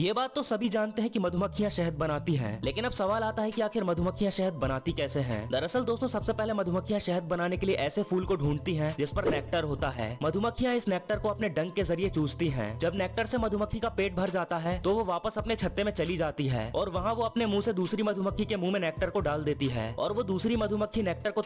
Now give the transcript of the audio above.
ये बात तो सभी जानते हैं कि मधुमक्खियां शहद बनाती हैं लेकिन अब सवाल आता है कि आखिर मधुमक्खियां शहद बनाती कैसे हैं दरअसल दोस्तों सबसे पहले मधुमक्खियां शहद बनाने के लिए ऐसे फूल को ढूंढती हैं जिस पर नेक्टर होता है मधुमक्खियां इस नेक्टर को अपने डंक के जरिए चूसती हैं जब नेक्टर से मधुमक्खी का पेट भर जाता है तो वो वापस अपने छत्ते में चली जाती है और वहाँ वो अपने मुँह से दूसरी मधुमक्खी के मुँह में नेक्टर को डाल देती है और वो दूसरी मधुमक्खी नेक्टर को